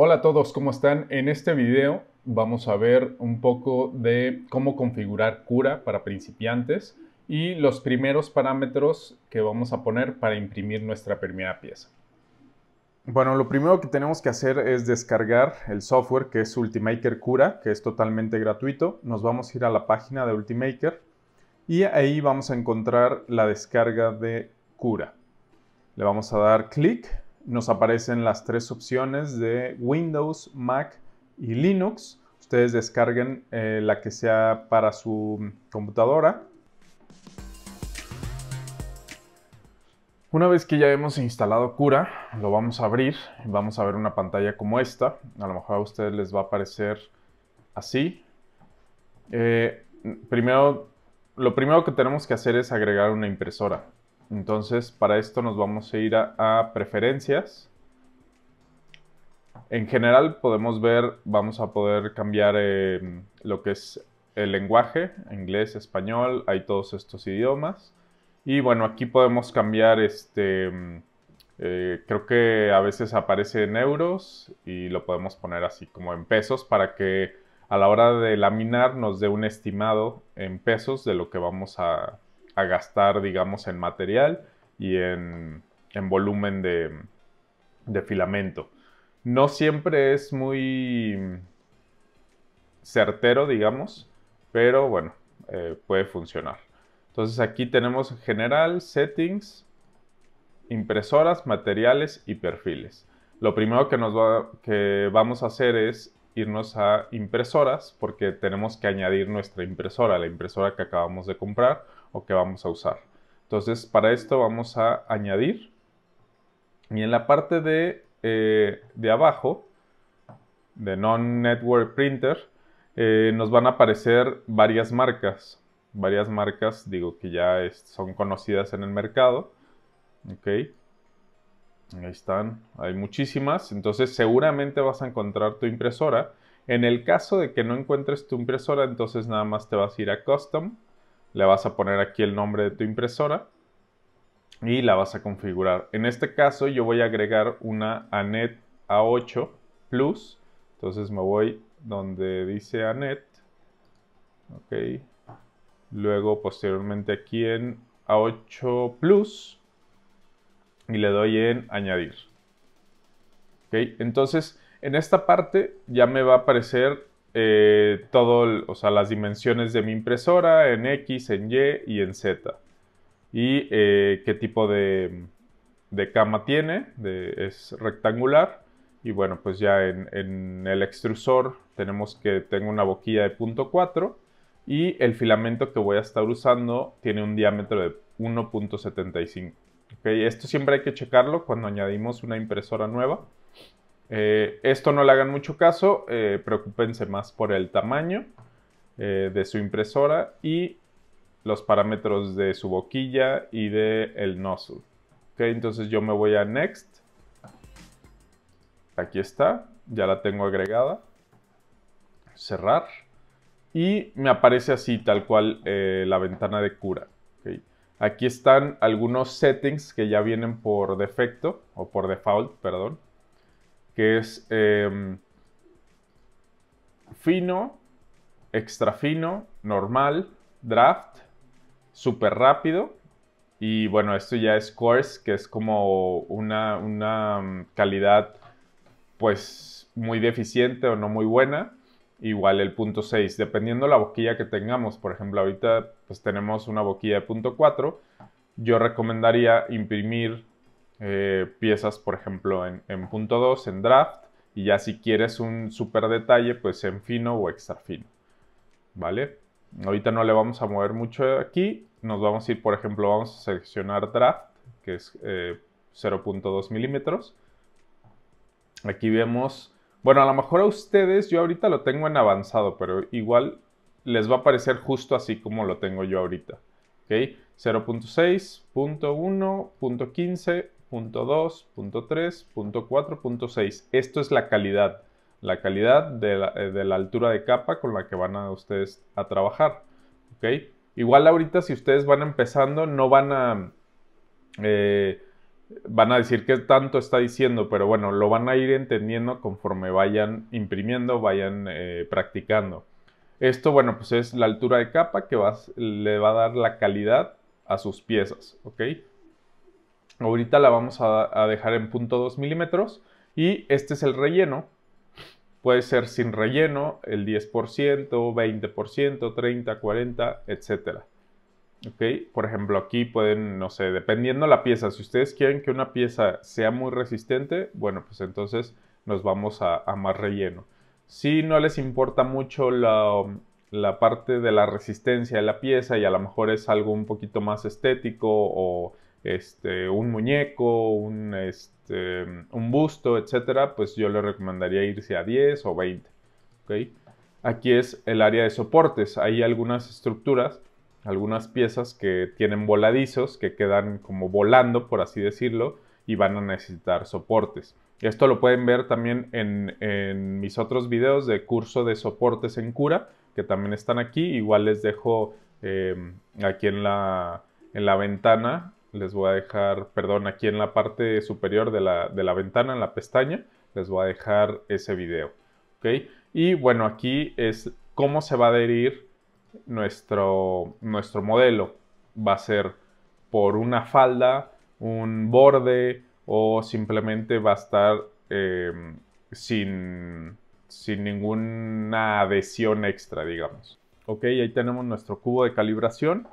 Hola a todos, ¿cómo están? En este video vamos a ver un poco de cómo configurar cura para principiantes y los primeros parámetros que vamos a poner para imprimir nuestra primera pieza. Bueno, lo primero que tenemos que hacer es descargar el software que es Ultimaker Cura, que es totalmente gratuito. Nos vamos a ir a la página de Ultimaker y ahí vamos a encontrar la descarga de Cura. Le vamos a dar clic nos aparecen las tres opciones de Windows, Mac y Linux. Ustedes descarguen eh, la que sea para su computadora. Una vez que ya hemos instalado Cura, lo vamos a abrir. Vamos a ver una pantalla como esta. A lo mejor a ustedes les va a aparecer así. Eh, primero, lo primero que tenemos que hacer es agregar una impresora. Entonces, para esto nos vamos a ir a, preferencias. En general podemos ver, vamos a poder cambiar em, lo que es el lenguaje, inglés, español, hay todos estos idiomas. Y bueno, aquí podemos cambiar este... Em, eh, creo que a veces aparece en euros y lo podemos poner así como en pesos para que a la hora de laminar nos dé un estimado en pesos de lo que vamos a, a gastar, digamos, en material y en, en volumen de, filamento. No siempre es muy certero, digamos, pero bueno, eh, puede funcionar. Entonces aquí tenemos general, settings, impresoras, materiales y perfiles. Lo primero que, nos va, que vamos a hacer es irnos a impresoras porque tenemos que añadir nuestra impresora, la impresora que acabamos de comprar o que vamos a usar. Entonces, para esto vamos a añadir. Y en la parte de, eh, de abajo, de non-network printer, eh, nos van a aparecer varias marcas. Varias marcas, digo, que ya son conocidas en el mercado. Ok. Ahí están. Hay muchísimas. Entonces, seguramente vas a encontrar tu impresora. En el caso de que no encuentres tu impresora, entonces nada más te vas a ir a Custom le vas a poner aquí el nombre de tu impresora y la vas a configurar. En este caso yo voy a agregar una ANET A8 Plus. Entonces me voy donde dice ANET. Ok. Luego posteriormente aquí en A8 Plus. Y le doy en añadir. Ok. Entonces en esta parte ya me va a aparecer eh, todo, o sea, las dimensiones de mi impresora en X, en Y y en Z. Y eh, qué tipo de, de cama tiene, de, es rectangular. Y bueno, pues ya en, el extrusor tenemos que tengo una boquilla de 0.4 y el filamento que voy a estar usando tiene un diámetro de 1.75. ¿Okay? Esto siempre hay que checarlo cuando añadimos una impresora nueva eh, esto no le hagan mucho caso, eh, preocúpense más por el tamaño eh, de su impresora y los parámetros de su boquilla y de el nozzle. entonces yo me voy a Next. Aquí está, ya la tengo agregada. Cerrar. Y me aparece así, tal cual, eh, la ventana de cura. Aquí están algunos settings que ya vienen por defecto, o por default, perdón que es em, fino, extra fino, normal, draft, súper rápido. Y bueno, esto ya es coarse, que es como una, em, calidad pues muy deficiente o no muy buena igual el punto 6, dependiendo la boquilla que tengamos. Por ejemplo, ahorita pues tenemos una boquilla de punto 4. Yo recomendaría imprimir eh, piezas, por ejemplo, en, punto 2, en draft, y ya si quieres un súper detalle, pues en fino o extra fino. ¿Vale? Ahorita no le vamos a mover mucho aquí. Nos vamos a ir, por ejemplo, vamos a seleccionar draft, que es 0.2 eh, milímetros. Aquí vemos, bueno, a lo mejor a ustedes, yo ahorita lo tengo en avanzado, pero igual les va a aparecer justo así como lo tengo yo ahorita. ¿Ok? 0.6, punto 2, punto 3, punto 4, punto 6. Esto es la calidad, la calidad eh, de la, altura de capa con la que van a ustedes a trabajar. ¿ok? Igual ahorita si ustedes van empezando no van a... Eh, van a decir qué tanto está diciendo, pero bueno, lo van a ir entendiendo conforme vayan imprimiendo, vayan eh, practicando. Esto, bueno, pues es la altura de capa que le va a dar la calidad a sus piezas, ¿ok? Ahorita la vamos a, dejar en .2 milímetros y este es el relleno. Puede ser sin relleno, el 10%, 20%, 30, 40, etc. ok Por ejemplo, aquí pueden, no sé, dependiendo la pieza, si ustedes quieren que una pieza sea muy resistente, bueno, pues entonces nos vamos a, más relleno. Si no les importa mucho la, la parte de la resistencia de la pieza y a lo mejor es algo un poquito más estético o este, un muñeco, este, un, busto, etcétera, pues yo le recomendaría irse a 10 o 20. Aquí es el área de soportes. Hay algunas estructuras, algunas piezas que tienen voladizos, que quedan como volando, por así decirlo, y van a necesitar soportes. Esto lo pueden ver también en, en mis otros videos de curso de soportes en cura, que también están aquí. Igual les dejo eh, aquí en la, en la ventana les voy a dejar, perdón, aquí en la parte superior de la, ventana, en la pestaña, les voy a dejar ese video. Y bueno, aquí es cómo se va a adherir nuestro, nuestro modelo. Va a ser por una falda, un borde o simplemente va a estar em, sin, sin ninguna adhesión extra, digamos. Ok, ahí tenemos nuestro cubo de calibración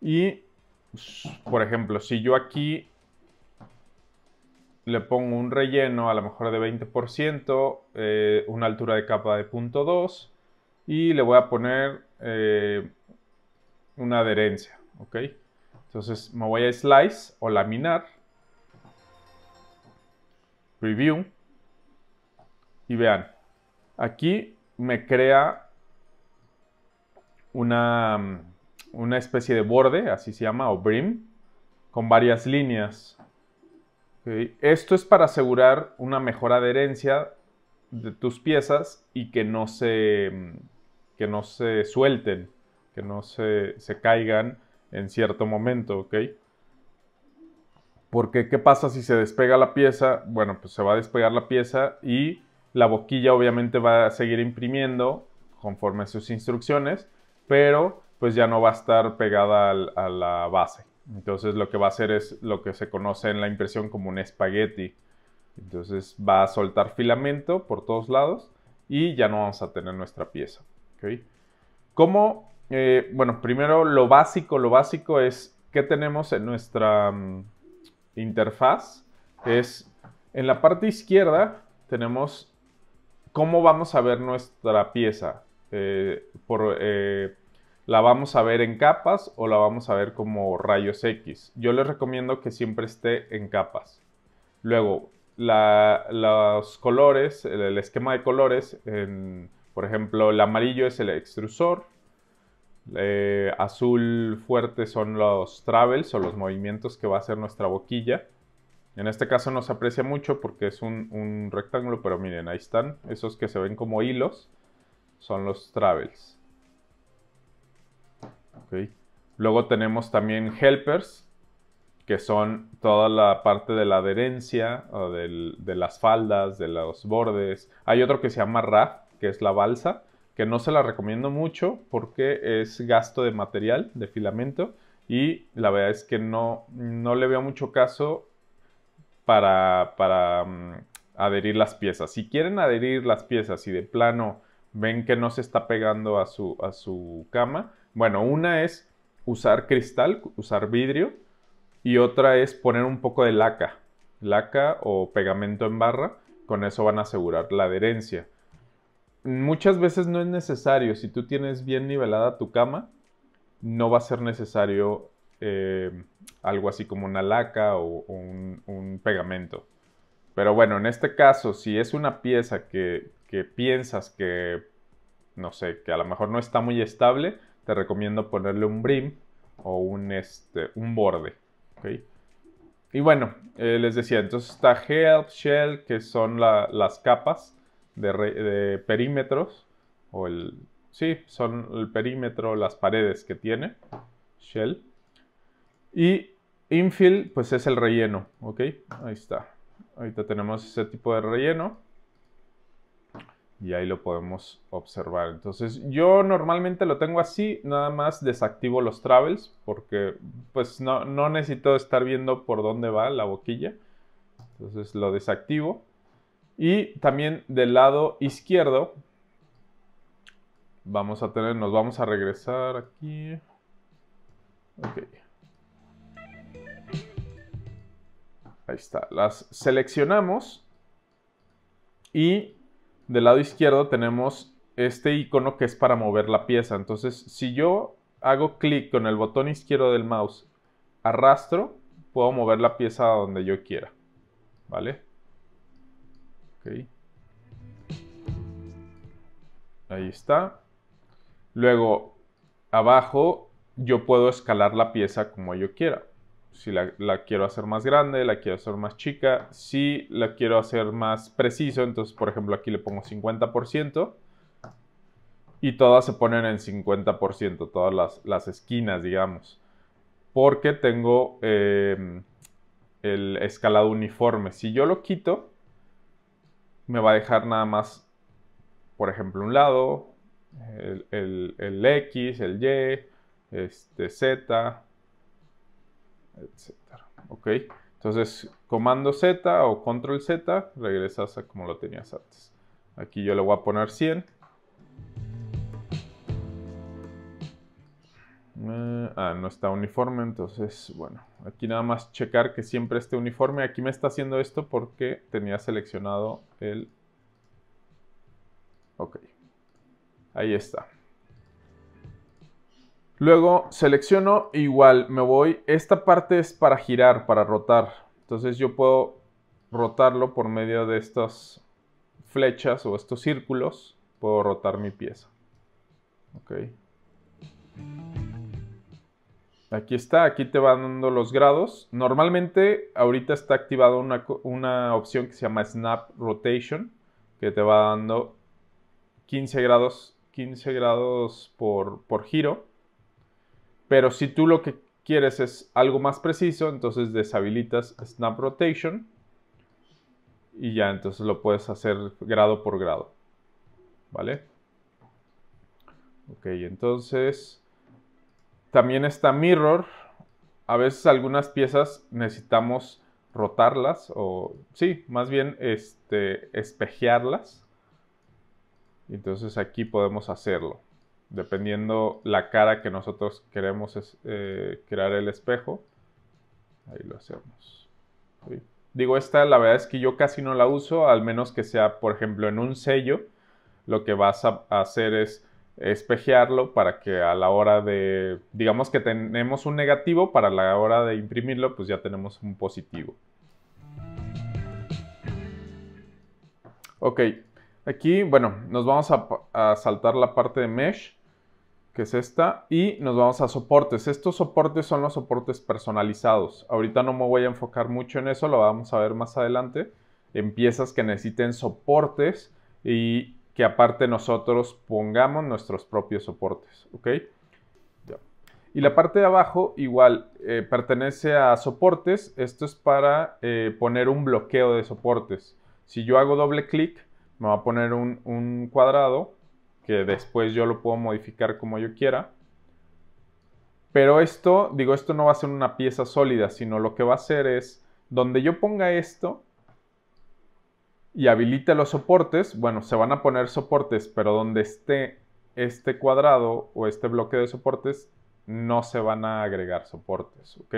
y por ejemplo, si yo aquí le pongo un relleno a lo mejor de 20%, eh, una altura de capa de 0.2 y le voy a poner eh, una adherencia, ¿ok? Entonces me voy a slice o laminar, preview y vean, aquí me crea una mm, una especie de borde, así se llama, o brim, con varias líneas. Esto es para asegurar una mejor adherencia de tus piezas y que no se, que no se suelten, que no se, se caigan en cierto momento, ¿ok? Porque ¿qué pasa si se despega la pieza? Bueno, pues se va a despegar la pieza y la boquilla obviamente va a seguir imprimiendo conforme a sus instrucciones, pero pues ya no va a estar pegada a la base. Entonces lo que va a hacer es lo que se conoce en la impresión como un espagueti. Entonces va a soltar filamento por todos lados y ya no vamos a tener nuestra pieza. ¿okay? ¿Cómo? Eh, bueno, primero lo básico, lo básico es qué tenemos en nuestra mm, interfaz. Es en la parte izquierda tenemos cómo vamos a ver nuestra pieza eh, por, eh, la vamos a ver en capas o la vamos a ver como rayos X. Yo les recomiendo que siempre esté en capas. Luego, los colores, el, esquema de colores, por ejemplo, el amarillo es el extrusor, eh, azul fuerte son los travels o los movimientos que va a hacer nuestra boquilla. En este caso no se aprecia mucho porque es un rectángulo, pero miren, ahí están, esos que se ven como hilos son los travels. Luego tenemos también helpers, que son toda la parte de la adherencia, o de las faldas, de los bordes. Hay otro que se llama RAF, que es la balsa, que no se la recomiendo mucho porque es gasto de material, de filamento, y la verdad es que no, no le veo mucho caso para, mm, adherir las piezas. Si quieren adherir las piezas y de plano ven que no se está pegando a su, a su cama, bueno, una es usar cristal, usar vidrio, y otra es poner un poco de laca, laca o pegamento en barra, con eso van a asegurar la adherencia. Muchas veces no es necesario, si tú tienes bien nivelada tu cama, no va a ser necesario eh, algo así como una laca o, un, pegamento. Pero bueno, en este caso, si es una pieza que, que piensas que, no sé, que a lo mejor no está muy estable, te recomiendo ponerle un brim o un, este, un borde. Y bueno, eh, les decía, entonces está health shell, que son las capas de, perímetros, o el, sí, son el perímetro, las paredes que tiene shell. Y infill, pues es el relleno, ¿ok? Ahí está. Ahorita tenemos ese tipo de relleno y ahí lo podemos observar. Entonces yo normalmente lo tengo así, nada más desactivo los travels porque pues no, necesito estar viendo por dónde va la boquilla. Entonces lo desactivo. Y también del lado izquierdo vamos a tener, nos vamos a regresar aquí. Ok. Ahí está, las seleccionamos y del lado izquierdo tenemos este icono que es para mover la pieza. Entonces, si yo hago clic con el botón izquierdo del mouse, arrastro, puedo mover la pieza a donde yo quiera. ¿Vale? Ahí está. Luego, abajo, yo puedo escalar la pieza como yo quiera si la, quiero hacer más grande, la quiero hacer más chica, si la quiero hacer más preciso, entonces por ejemplo aquí le pongo 50% y todas se ponen en 50%, todas las, esquinas, digamos, porque tengo eh, el escalado uniforme. Si yo lo quito, me va a dejar nada más, por ejemplo, un lado, el, el X, el Y, este Z, etc. ¿Ok? Entonces, comando Z o control Z, regresas a como lo tenías antes. Aquí yo le voy a poner 100. Eh, ah, no está uniforme, entonces, bueno, aquí nada más checar que siempre esté uniforme. Aquí me está haciendo esto porque tenía seleccionado el... Ok, ahí está. Luego selecciono, igual me voy, esta parte es para girar, para rotar. Entonces yo puedo rotarlo por medio de estas flechas o estos círculos, puedo rotar mi pieza. Ok. Aquí está, aquí te van dando los grados. Normalmente ahorita está activada una, opción que se llama Snap Rotation, que te va dando 15 grados, grados por giro pero si tú lo que quieres es algo más preciso, entonces deshabilitas Snap Rotation y ya entonces lo puedes hacer grado por grado. ¿Vale? Ok, entonces también está Mirror. A veces algunas piezas necesitamos rotarlas o sí, más bien este, espejearlas. Entonces aquí podemos hacerlo dependiendo la cara que nosotros queremos eh, crear el espejo. Ahí lo hacemos. Digo, esta la verdad es que yo casi no la uso, al menos que sea, por ejemplo, en un sello, lo que vas a hacer es espejearlo para que a la hora de, digamos que tenemos un negativo, para la hora de imprimirlo, pues ya tenemos un positivo. Ok, Aquí, bueno, nos vamos a, saltar la parte de mesh, que es esta, y nos vamos a soportes. Estos soportes son los soportes personalizados. Ahorita no me voy a enfocar mucho en eso, lo vamos a ver más adelante. En piezas que necesiten soportes y que aparte nosotros pongamos nuestros propios soportes, ¿ok? Y la parte de abajo igual eh, pertenece a soportes. Esto es para eh, poner un bloqueo de soportes. Si yo hago doble clic, me va a poner un, cuadrado que después yo lo puedo modificar como yo quiera. Pero esto, digo, esto no va a ser una pieza sólida, sino lo que va a hacer es, donde yo ponga esto y habilite los soportes, bueno, se van a poner soportes, pero donde esté este cuadrado o este bloque de soportes, no se van a agregar soportes, ¿ok?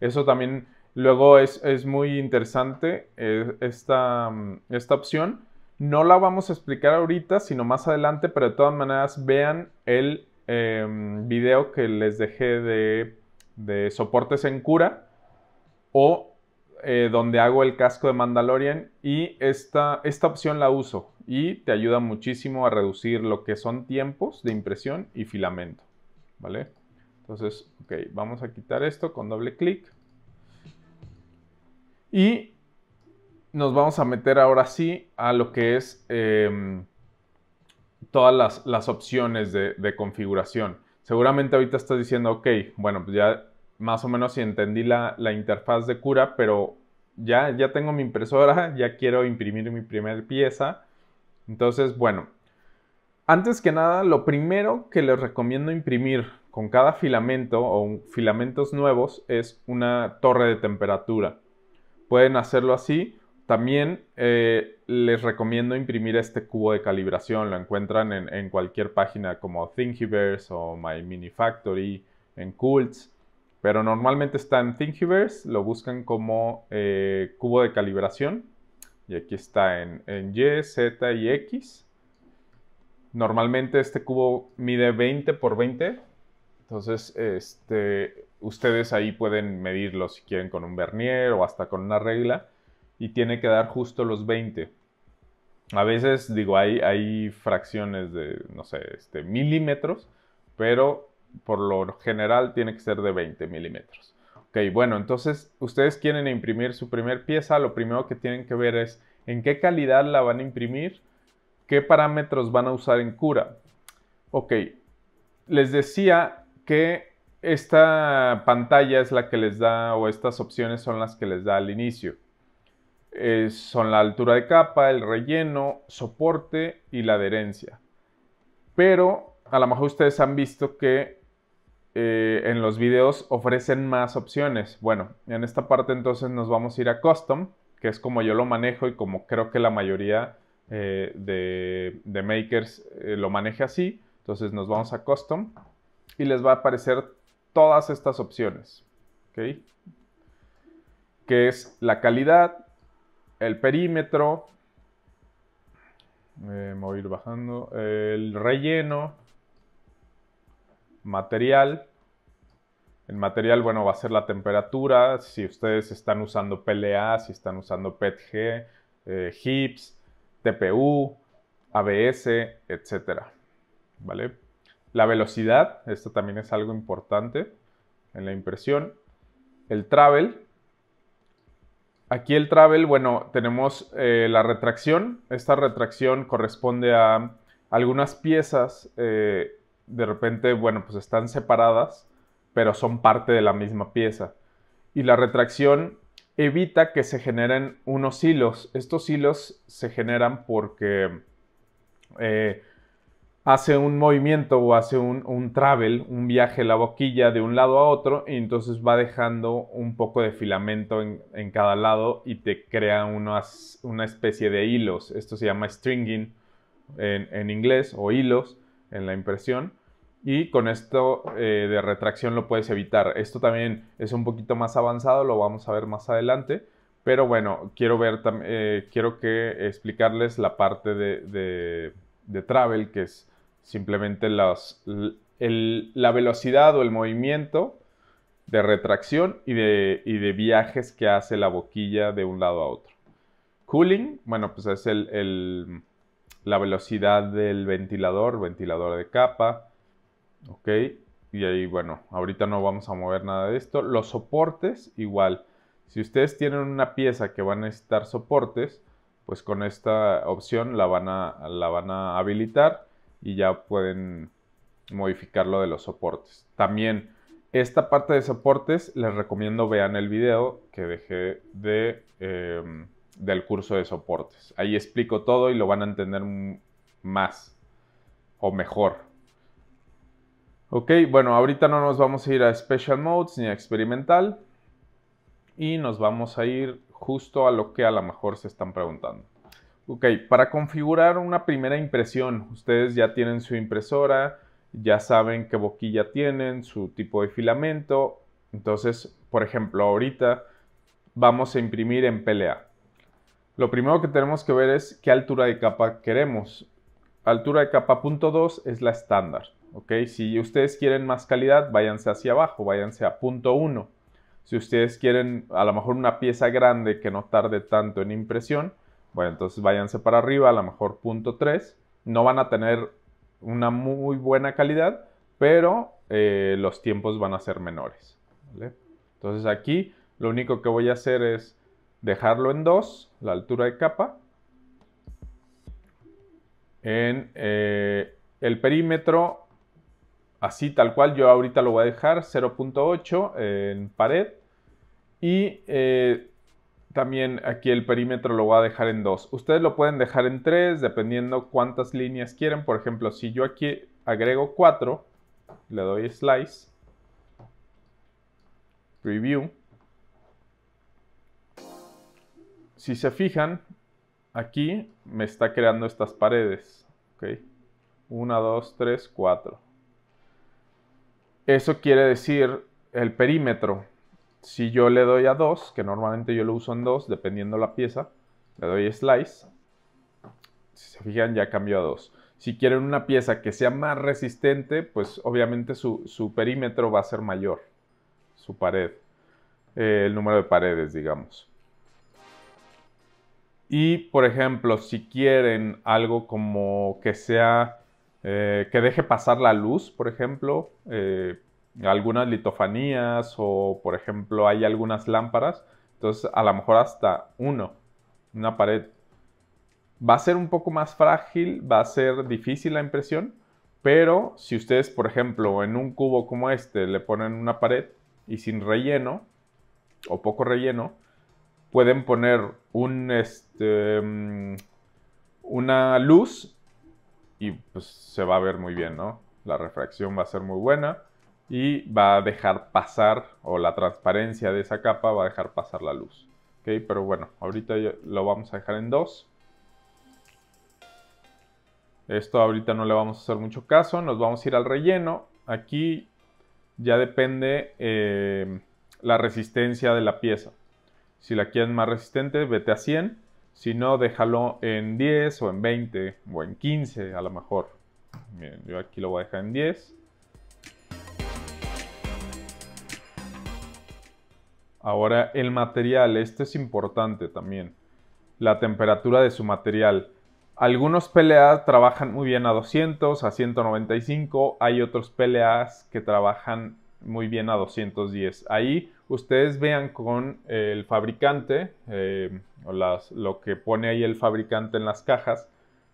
Eso también luego es, muy interesante, eh, esta, mm, esta opción, no la vamos a explicar ahorita, sino más adelante, pero de todas maneras vean el em, video que les dejé de, soportes en cura o eh, donde hago el casco de Mandalorian y esta, esta opción la uso y te ayuda muchísimo a reducir lo que son tiempos de impresión y filamento, ¿vale? Entonces, ok, vamos a quitar esto con doble clic. Y nos vamos a meter ahora sí a lo que es em, todas las, opciones de, configuración. Seguramente ahorita estás diciendo, ok, bueno, pues ya más o menos si entendí la, interfaz de cura, pero ya, ya tengo mi impresora, ya quiero imprimir mi primera pieza. Entonces, bueno, antes que nada, lo primero que les recomiendo imprimir con cada filamento o filamentos nuevos es una torre de temperatura. Pueden hacerlo así también eh, les recomiendo imprimir este cubo de calibración. Lo encuentran en, cualquier página como Thingiverse o My Mini Factory, en Cults. Pero normalmente está en Thingiverse, lo buscan como eh, cubo de calibración. Y aquí está en, Y, Z y X. Normalmente este cubo mide 20 por 20. Entonces, este, ustedes ahí pueden medirlo si quieren con un vernier o hasta con una regla y tiene que dar justo los 20. A veces, digo, hay, hay fracciones de, no sé, este, milímetros, pero por lo general tiene que ser de 20 milímetros. Ok, bueno, entonces ustedes quieren imprimir su primer pieza, lo primero que tienen que ver es en qué calidad la van a imprimir, qué parámetros van a usar en cura. Ok, les decía que esta pantalla es la que les da o estas opciones son las que les da al inicio. Eh, son la altura de capa, el relleno, soporte y la adherencia. Pero a lo mejor ustedes han visto que eh, en los videos ofrecen más opciones. Bueno, en esta parte entonces nos vamos a ir a Custom, que es como yo lo manejo y como creo que la mayoría eh, de, makers lo maneja así. Entonces nos vamos a Custom y les va a aparecer todas estas opciones. ¿ok? que es la calidad, el perímetro. me voy a ir bajando. El relleno. Material. El material, bueno, va a ser la temperatura. Si ustedes están usando PLA, si están usando PETG, HIPS, eh, TPU, ABS, etcétera. ¿Vale? La velocidad, esto también es algo importante en la impresión. El travel, Aquí el travel, bueno, tenemos eh, la retracción. Esta retracción corresponde a algunas piezas, eh, de repente, bueno, pues están separadas, pero son parte de la misma pieza. Y la retracción evita que se generen unos hilos. Estos hilos se generan porque eh, hace un movimiento o hace un, travel, un viaje la boquilla de un lado a otro y entonces va dejando un poco de filamento en, cada lado y te crea unas, una especie de hilos. Esto se llama stringing en, inglés o hilos en la impresión y con esto eh, de retracción lo puedes evitar. Esto también es un poquito más avanzado, lo vamos a ver más adelante. Pero bueno, quiero ver, eh, quiero que explicarles la parte de, travel, que es Simplemente la velocidad o el movimiento de retracción y de, viajes que hace la boquilla de un lado a otro. Cooling, bueno, pues es la velocidad del ventilador, ventilador de capa. Ok, y ahí, bueno, ahorita no vamos a mover nada de esto. Los soportes, igual. Si ustedes tienen una pieza que van a necesitar soportes, pues con esta opción la van a habilitar y ya pueden modificar lo de los soportes. También esta parte de soportes les recomiendo vean el video que dejé de, em, del curso de soportes. Ahí explico todo y lo van a entender más o mejor. Ok, bueno, ahorita no nos vamos a ir a Special Modes ni a Experimental y nos vamos a ir justo a lo que a lo mejor se están preguntando para configurar una primera impresión, ustedes ya tienen su impresora, ya saben qué boquilla tienen, su tipo de filamento. Entonces, por ejemplo, ahorita vamos a imprimir en PLA. Lo primero que tenemos que ver es qué altura de capa queremos. Altura de capa .2 es la estándar. ¿ok? Si ustedes quieren más calidad, váyanse hacia abajo, váyanse a .1. Si ustedes quieren a lo mejor una pieza grande que no tarde tanto en impresión, bueno, entonces váyanse para arriba, a lo mejor punto 3. No van a tener una muy buena calidad, pero eh, los tiempos van a ser menores. Entonces aquí lo único que voy a hacer es dejarlo en 2, la altura de capa. En eh, el perímetro, así tal cual, yo ahorita lo voy a dejar 0.8 en pared. Y eh, también aquí el perímetro lo voy a dejar en 2. Ustedes lo pueden dejar en 3 dependiendo cuántas líneas quieren. Por ejemplo, si yo aquí agrego 4, le doy slice, preview. Si se fijan, aquí me está creando estas paredes. 1, 2, 3, 4. Eso quiere decir el perímetro. Si yo le doy a 2, que normalmente yo lo uso en 2, dependiendo la pieza, le doy slice. Si se fijan, ya cambió a 2. Si quieren una pieza que sea más resistente, pues obviamente su, perímetro va a ser mayor. Su pared. Eh, el número de paredes, digamos. Y, por ejemplo, si quieren algo como que sea... Eh, que deje pasar la luz, por ejemplo, eh, algunas litofanías o, por ejemplo, hay algunas lámparas. Entonces, a lo mejor hasta uno, una pared. Va a ser un poco más frágil, va a ser difícil la impresión, pero si ustedes, por ejemplo, en un cubo como este le ponen una pared y sin relleno o poco relleno, pueden poner un, este, mm, una luz y pues se va a ver muy bien, ¿no? La refracción va a ser muy buena y va a dejar pasar, o la transparencia de esa capa va a dejar pasar la luz. ¿ok? Pero bueno, ahorita lo vamos a dejar en 2. Esto ahorita no le vamos a hacer mucho caso, nos vamos a ir al relleno. Aquí ya depende eh, la resistencia de la pieza. Si la quieres más resistente, vete a 100. Si no, déjalo en 10 o en 20 o en 15 a lo mejor. yo aquí lo voy a dejar en 10. Ahora, el material, este es importante también. La temperatura de su material. Algunos PLA trabajan muy bien a 200, a 195. Hay otros PLAs que trabajan muy bien a 210. Ahí ustedes vean con eh, el fabricante eh, o lo que pone ahí el fabricante en las cajas,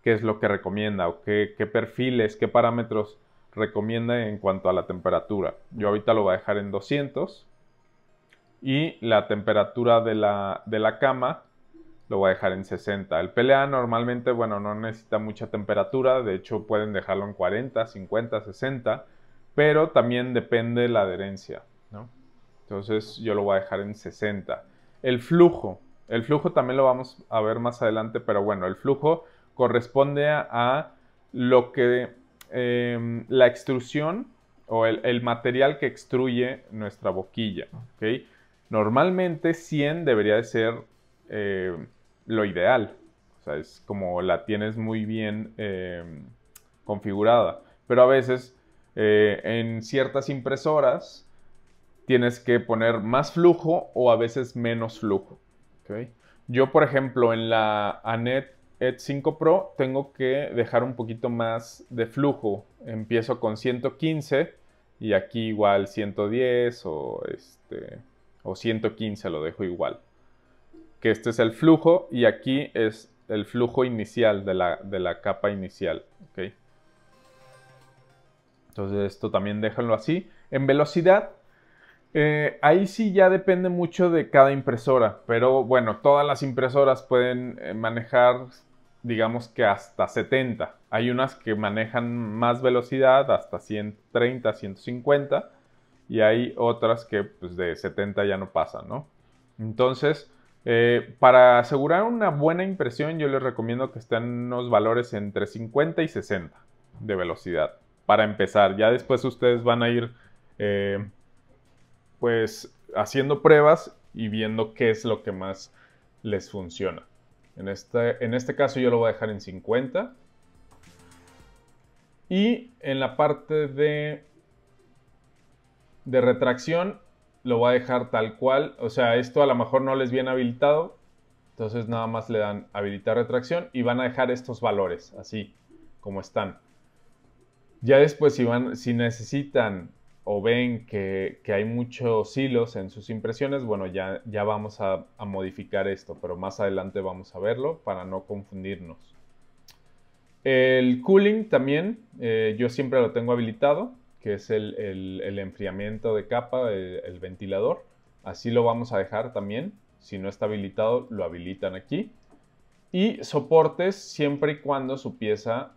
qué es lo que recomienda o qué, qué, perfiles, qué parámetros recomienda en cuanto a la temperatura. Yo ahorita lo voy a dejar en 200 y la temperatura de la, cama lo voy a dejar en 60. El pelea normalmente, bueno, no necesita mucha temperatura, de hecho pueden dejarlo en 40, 50, 60, pero también depende la adherencia, ¿no? Entonces yo lo voy a dejar en 60. El flujo, el flujo también lo vamos a ver más adelante, pero bueno, el flujo corresponde a, lo que em, la extrusión o el, el, material que extruye nuestra boquilla, ¿ok? Normalmente 100 debería de ser eh, lo ideal. O sea, es como la tienes muy bien em, configurada. Pero a veces eh, en ciertas impresoras tienes que poner más flujo o a veces menos flujo. Yo, por ejemplo, en la ANET Ed 5 Pro tengo que dejar un poquito más de flujo. Empiezo con 115 y aquí igual 110 o este o 115, lo dejo igual. Que este es el flujo y aquí es el flujo inicial de la, capa inicial. ¿okay? Entonces esto también déjalo así. En velocidad, eh, ahí sí ya depende mucho de cada impresora, pero bueno, todas las impresoras pueden eh, manejar digamos que hasta 70. Hay unas que manejan más velocidad, hasta 130, 150, y hay otras que pues, de 70 ya no pasan, ¿no? Entonces, eh, para asegurar una buena impresión, yo les recomiendo que estén unos valores entre 50 y 60 de velocidad para empezar. Ya después ustedes van a ir, eh, pues, haciendo pruebas y viendo qué es lo que más les funciona. En este, en este caso yo lo voy a dejar en 50. Y en la parte de de retracción lo va a dejar tal cual. O sea, esto a lo mejor no les viene habilitado. Entonces nada más le dan habilitar retracción y van a dejar estos valores así como están. Ya después si, van, si necesitan o ven que, hay muchos hilos en sus impresiones, bueno, ya, ya vamos a, modificar esto, pero más adelante vamos a verlo para no confundirnos. El cooling también, eh, yo siempre lo tengo habilitado que es el, enfriamiento de capa, del eh, ventilador. Así lo vamos a dejar también. Si no está habilitado, lo habilitan aquí. Y soportes siempre y cuando su pieza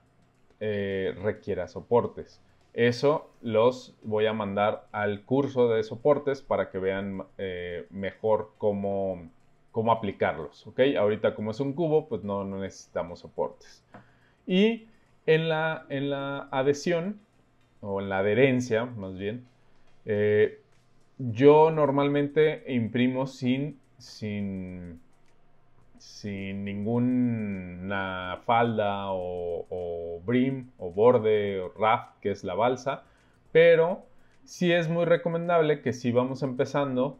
eh, requiera soportes. Eso los voy a mandar al curso de soportes para que vean eh, mejor cómo, cómo aplicarlos. ¿ok? Ahorita como es un cubo, pues no, necesitamos soportes. Y en la, en la adhesión o en la adherencia más bien, eh, yo normalmente imprimo sin, sin, sin ninguna falda o, brim o borde o raft, que es la balsa, pero sí es muy recomendable que si vamos empezando,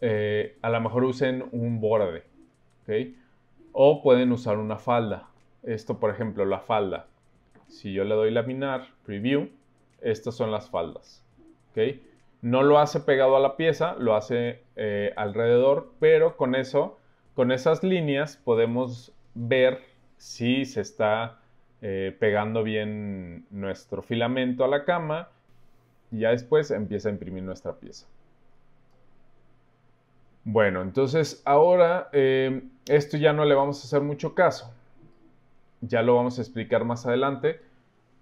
eh, a lo mejor usen un borde, ¿ok? O pueden usar una falda. Esto, por ejemplo, la falda. Si yo le doy laminar, preview, estas son las faldas. ¿ok? No lo hace pegado a la pieza, lo hace eh, alrededor, pero con eso, con esas líneas podemos ver si se está eh, pegando bien nuestro filamento a la cama y ya después empieza a imprimir nuestra pieza. Bueno, entonces ahora em, esto ya no le vamos a hacer mucho caso. Ya lo vamos a explicar más adelante.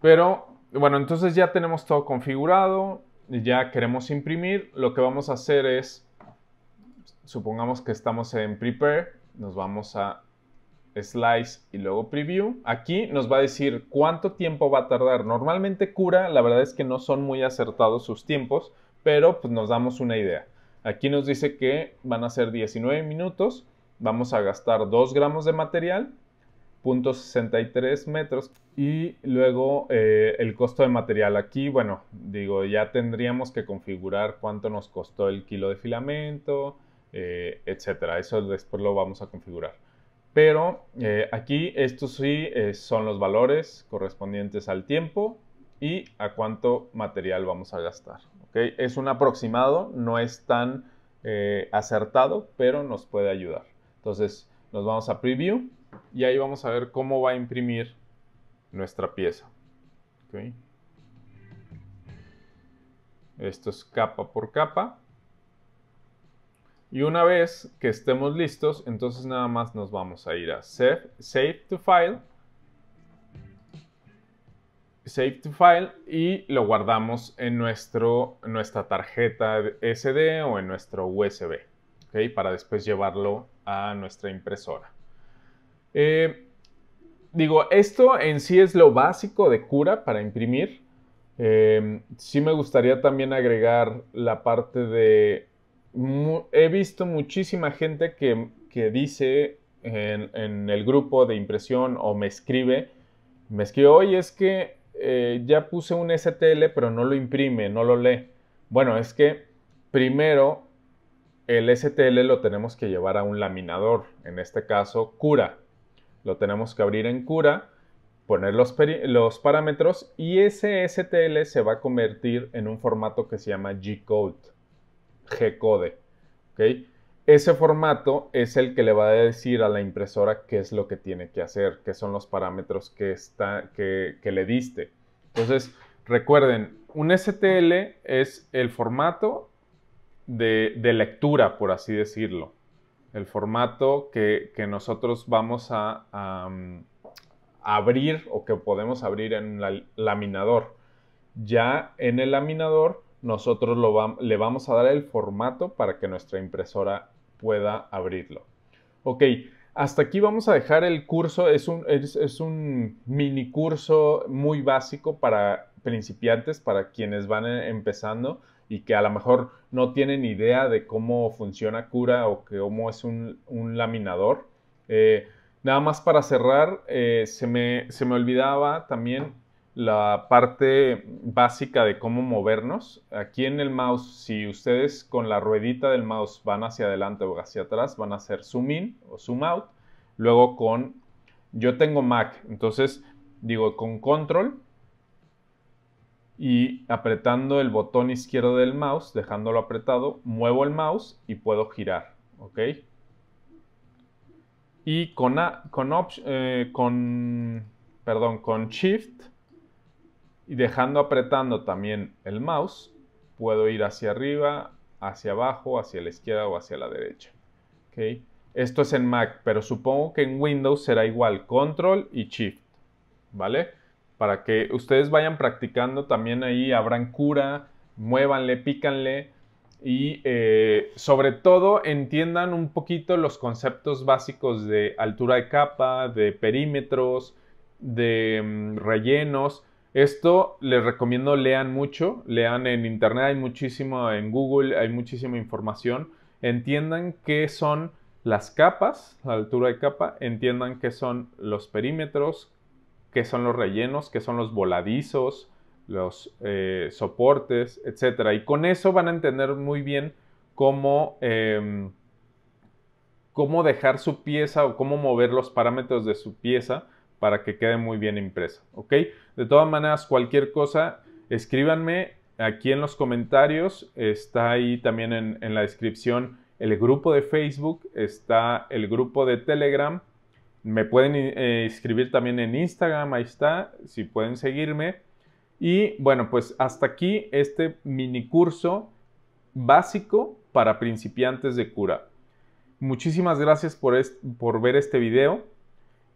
Pero bueno, entonces ya tenemos todo configurado, ya queremos imprimir. Lo que vamos a hacer es, supongamos que estamos en Prepare, nos vamos a Slice y luego Preview. Aquí nos va a decir cuánto tiempo va a tardar. Normalmente cura, la verdad es que no son muy acertados sus tiempos, pero pues nos damos una idea. Aquí nos dice que van a ser 19 minutos, vamos a gastar 2 gramos de material .63 metros y luego eh, el costo de material aquí bueno digo ya tendríamos que configurar cuánto nos costó el kilo de filamento eh, etcétera eso después lo vamos a configurar pero eh, aquí estos sí son los valores correspondientes al tiempo y a cuánto material vamos a gastar ¿okay? es un aproximado no es tan acertado pero nos puede ayudar entonces nos vamos a preview y ahí vamos a ver cómo va a imprimir nuestra pieza. Esto es capa por capa. Y una vez que estemos listos, entonces nada más nos vamos a ir a Save, to File. Save to File y lo guardamos en nuestro, nuestra tarjeta SD o en nuestro USB. Para después llevarlo a nuestra impresora. Eh, digo, esto en sí es lo básico de cura para imprimir. Em, sí me gustaría también agregar la parte de... He visto muchísima gente que, dice en, el grupo de impresión o me escribe, me escribe, oye, es que eh, ya puse un STL pero no lo imprime, no lo lee. Bueno, es que primero el STL lo tenemos que llevar a un laminador, en este caso cura. Lo tenemos que abrir en cura, poner los, parámetros y ese STL se va a convertir en un formato que se llama G-Code, G-Code. Ese formato es el que le va a decir a la impresora qué es lo que tiene que hacer, qué son los parámetros que, está, que, le diste. Entonces, recuerden, un STL es el formato de, lectura, por así decirlo el formato que, nosotros vamos a, mm, abrir o que podemos abrir en el laminador. Ya en el laminador nosotros le vamos a dar el formato para que nuestra impresora pueda abrirlo. Ok, hasta aquí vamos a dejar el curso. Es un, es, es un mini curso muy básico para principiantes, para quienes van eh, empezando y que a lo mejor no tienen idea de cómo funciona Cura o que cómo es un, laminador. Eh, nada más para cerrar, eh, se, me, se, me, olvidaba también la parte básica de cómo movernos. Aquí en el mouse, si ustedes con la ruedita del mouse van hacia adelante o hacia atrás, van a hacer zoom in o zoom out. Luego con, yo tengo Mac, entonces digo con control y apretando el botón izquierdo del mouse, dejándolo apretado, muevo el mouse y puedo girar, ¿ok? Y con, con, eh, con, perdón, con Shift y dejando apretando también el mouse, puedo ir hacia arriba, hacia abajo, hacia la izquierda o hacia la derecha, ¿ok? Esto es en Mac, pero supongo que en Windows será igual, Control y Shift, ¿vale? para que ustedes vayan practicando también ahí, abran cura, muévanle, pícanle y eh, sobre todo entiendan un poquito los conceptos básicos de altura de capa, de perímetros, de mm, rellenos. Esto les recomiendo lean mucho, lean en internet, hay muchísimo en Google, hay muchísima información. Entiendan qué son las capas, la altura de capa, entiendan qué son los perímetros, qué son los rellenos, qué son los voladizos, los eh, soportes, etc. Y con eso van a entender muy bien cómo, em, cómo dejar su pieza o cómo mover los parámetros de su pieza para que quede muy bien impresa. ¿Ok? De todas maneras, cualquier cosa, escríbanme aquí en los comentarios. Está ahí también en la descripción el grupo de Facebook, está el grupo de Telegram me pueden eh, escribir también en Instagram, ahí está, si pueden seguirme. Y bueno, pues hasta aquí este mini curso básico para principiantes de cura. Muchísimas gracias por, por ver este video.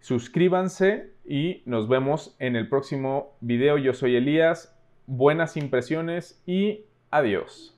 Suscríbanse y nos vemos en el próximo video. Yo soy Elías. Buenas impresiones y adiós.